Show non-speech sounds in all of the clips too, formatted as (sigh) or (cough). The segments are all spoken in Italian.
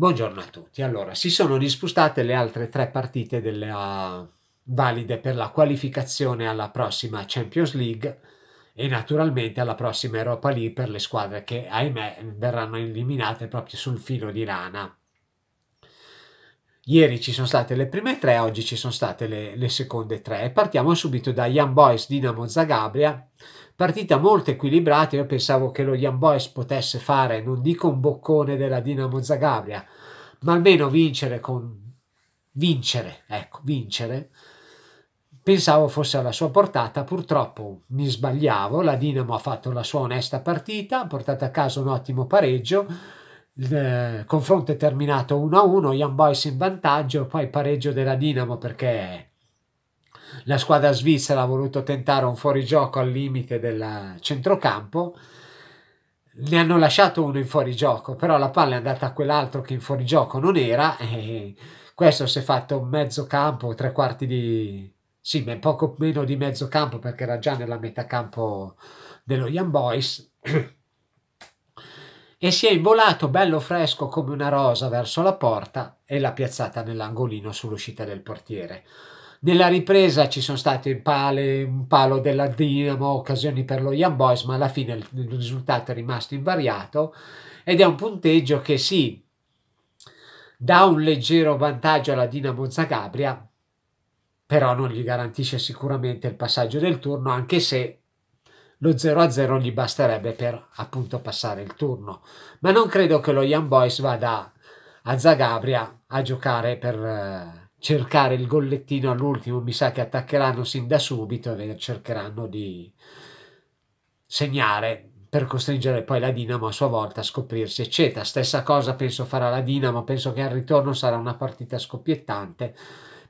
Buongiorno a tutti. Allora, si sono disputate le altre tre partite della... valide per la qualificazione alla prossima Champions League e naturalmente alla prossima Europa League per le squadre che, ahimè, verranno eliminate proprio sul filo di rana. Ieri ci sono state le prime tre, oggi ci sono state le, le seconde tre. Partiamo subito da Young Boys Dinamo Zagabria, partita molto equilibrata. Io pensavo che lo Young Boys potesse fare, non dico un boccone della Dinamo Zagabria, ma almeno vincere con vincere, ecco, vincere. Pensavo fosse alla sua portata, purtroppo mi sbagliavo. La Dinamo ha fatto la sua onesta partita, ha portato a casa un ottimo pareggio il eh, confronto è terminato 1-1, Young Boys in vantaggio, poi pareggio della Dinamo perché la squadra svizzera ha voluto tentare un fuorigioco al limite del centrocampo. Ne hanno lasciato uno in fuorigioco, però la palla è andata a quell'altro che in fuorigioco non era e questo si è fatto mezzo campo, tre quarti di... sì, ma poco meno di mezzo campo perché era già nella metà campo dello Young Boys e si è involato bello fresco come una rosa verso la porta e l'ha piazzata nell'angolino sull'uscita del portiere. Nella ripresa ci sono stati un, pale, un palo della Dinamo, occasioni per lo Young Boys, ma alla fine il risultato è rimasto invariato ed è un punteggio che sì, dà un leggero vantaggio alla Dinamo Zagabria, però non gli garantisce sicuramente il passaggio del turno, anche se lo 0-0 gli basterebbe per appunto passare il turno, ma non credo che lo Young Boys vada a Zagabria a giocare per eh, cercare il gollettino all'ultimo. Mi sa che attaccheranno sin da subito e cercheranno di segnare per costringere poi la Dinamo a sua volta a scoprirsi eccetera. Stessa cosa penso farà la Dinamo, penso che al ritorno sarà una partita scoppiettante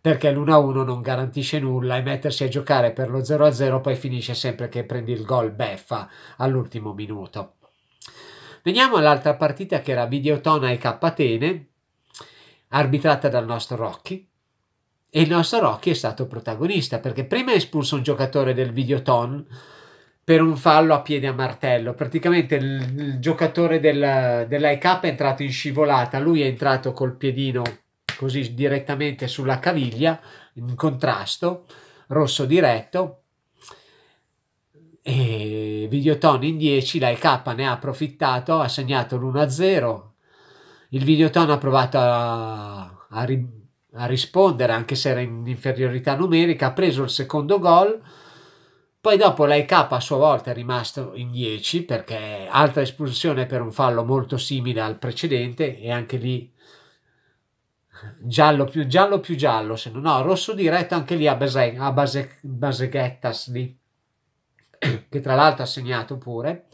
perché l'1-1 non garantisce nulla e mettersi a giocare per lo 0-0 poi finisce sempre che prendi il gol beffa all'ultimo minuto. Veniamo all'altra partita che era Videotona e K-Atene, arbitrata dal nostro Rocchi. E il nostro Rocchi è stato protagonista perché prima ha espulso un giocatore del Videoton per un fallo a piede a martello. Praticamente il, il giocatore del, dell'IK è entrato in scivolata, lui è entrato col piedino così direttamente sulla caviglia, in contrasto, rosso diretto, e Videoton in 10, la EK ne ha approfittato, ha segnato l'1-0, il Videoton ha provato a, a, ri, a rispondere anche se era in inferiorità numerica, ha preso il secondo gol, poi dopo l'AEK a sua volta è rimasto in 10 perché altra espulsione per un fallo molto simile al precedente e anche lì giallo più giallo più giallo, se no, no rosso diretto anche lì a, Base, a Base, Baseghettas lì, che tra l'altro ha segnato pure.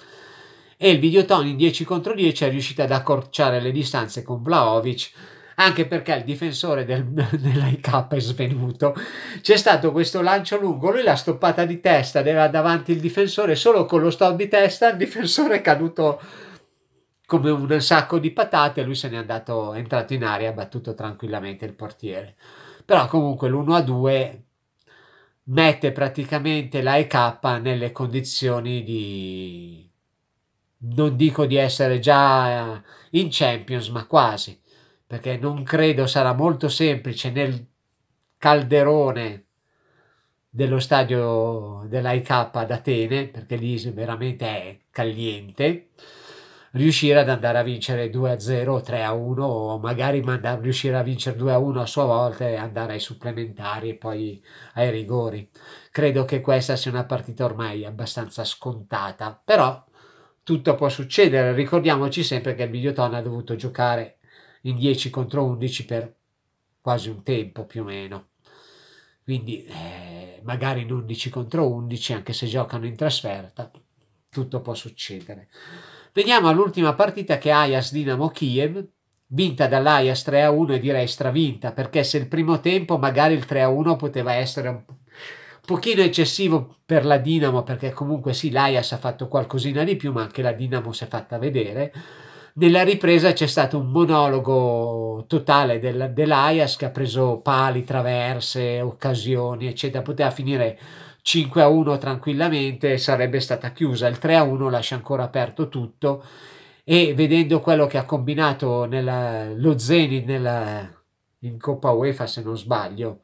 E il videotoni 10 contro 10 è riuscito ad accorciare le distanze con Vlaovic, anche perché il difensore del, (laughs) dell'IK è svenuto. C'è stato questo lancio lungo, lui l'ha stoppata di testa, era davanti il difensore, solo con lo stop di testa il difensore è caduto come un sacco di patate, lui se n'è andato, è entrato in aria ha battuto tranquillamente il portiere. Però comunque l'1 a 2 mette praticamente la EK nelle condizioni di non dico di essere già in Champions, ma quasi, perché non credo sarà molto semplice nel calderone dello stadio dell'IK ad Atene, perché lì veramente è caliente riuscire ad andare a vincere 2-0, 3-1 o magari manda- riuscire a vincere 2-1 a sua volta e andare ai supplementari e poi ai rigori. Credo che questa sia una partita ormai abbastanza scontata, però tutto può succedere. Ricordiamoci sempre che il Miglioton ha dovuto giocare in 10 contro 11 per quasi un tempo più o meno. Quindi eh, magari in 11 contro 11, anche se giocano in trasferta, tutto può succedere. Veniamo all'ultima partita che è Ajax Dinamo Kiev, vinta dall'Ajax 3-1 a e direi stravinta, perché se il primo tempo magari il 3-1 a poteva essere un pochino eccessivo per la Dinamo, perché comunque sì, l'Ajax ha fatto qualcosina di più, ma anche la Dinamo si è fatta vedere. Nella ripresa c'è stato un monologo totale del, dell'Ajax che ha preso pali, traverse, occasioni, eccetera, poteva finire 5 a 1 tranquillamente sarebbe stata chiusa. Il 3 a 1 lascia ancora aperto tutto e vedendo quello che ha combinato nella, lo Zenit nella, in Coppa UEFA, se non sbaglio,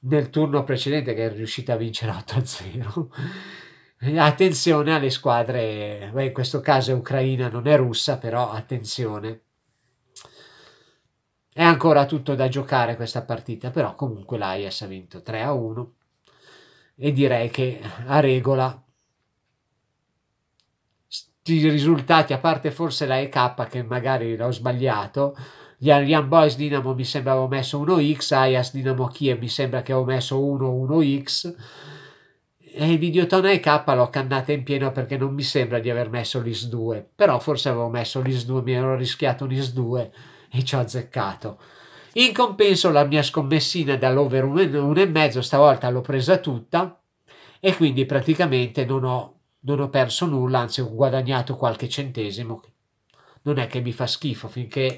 nel turno precedente che è riuscita a vincere 8 a 0. Eh, attenzione alle squadre, beh, in questo caso è ucraina, non è russa, però attenzione. È ancora tutto da giocare questa partita, però comunque l'Aias ha vinto 3 a 1 e direi che a regola i risultati, a parte forse la EK che magari l'ho sbagliato, gli Arian Boys Dinamo mi sembra avevo messo 1x, Ayas Dinamo Kiev mi sembra che avevo messo 1-1x e il Videotona EK l'ho cannata in pieno perché non mi sembra di aver messo l'IS2, però forse avevo messo l'IS2, mi ero rischiato lis 2 e ci ho azzeccato. In compenso la mia scommessina dall'over 1,5 stavolta l'ho presa tutta e quindi praticamente non ho, non ho perso nulla, anzi ho guadagnato qualche centesimo. Non è che mi fa schifo finché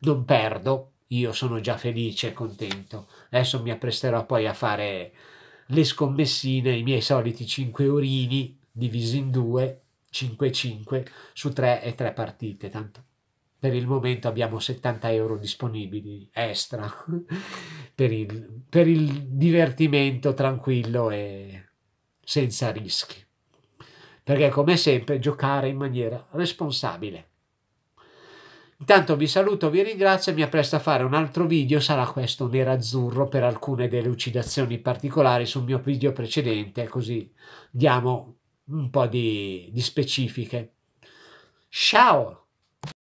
non perdo, io sono già felice e contento. Adesso mi appresterò poi a fare le scommessine, i miei soliti 5 orini divisi in 2, 5-5 su 3 e 3 partite. Tanto per il momento abbiamo 70 euro disponibili extra (laughs) per il, per il divertimento tranquillo e senza rischi. Perché come sempre giocare in maniera responsabile. Intanto vi saluto, vi ringrazio e mi appresto a fare un altro video, sarà questo nerazzurro per alcune delucidazioni particolari sul mio video precedente, così diamo un po' di, di specifiche. Ciao!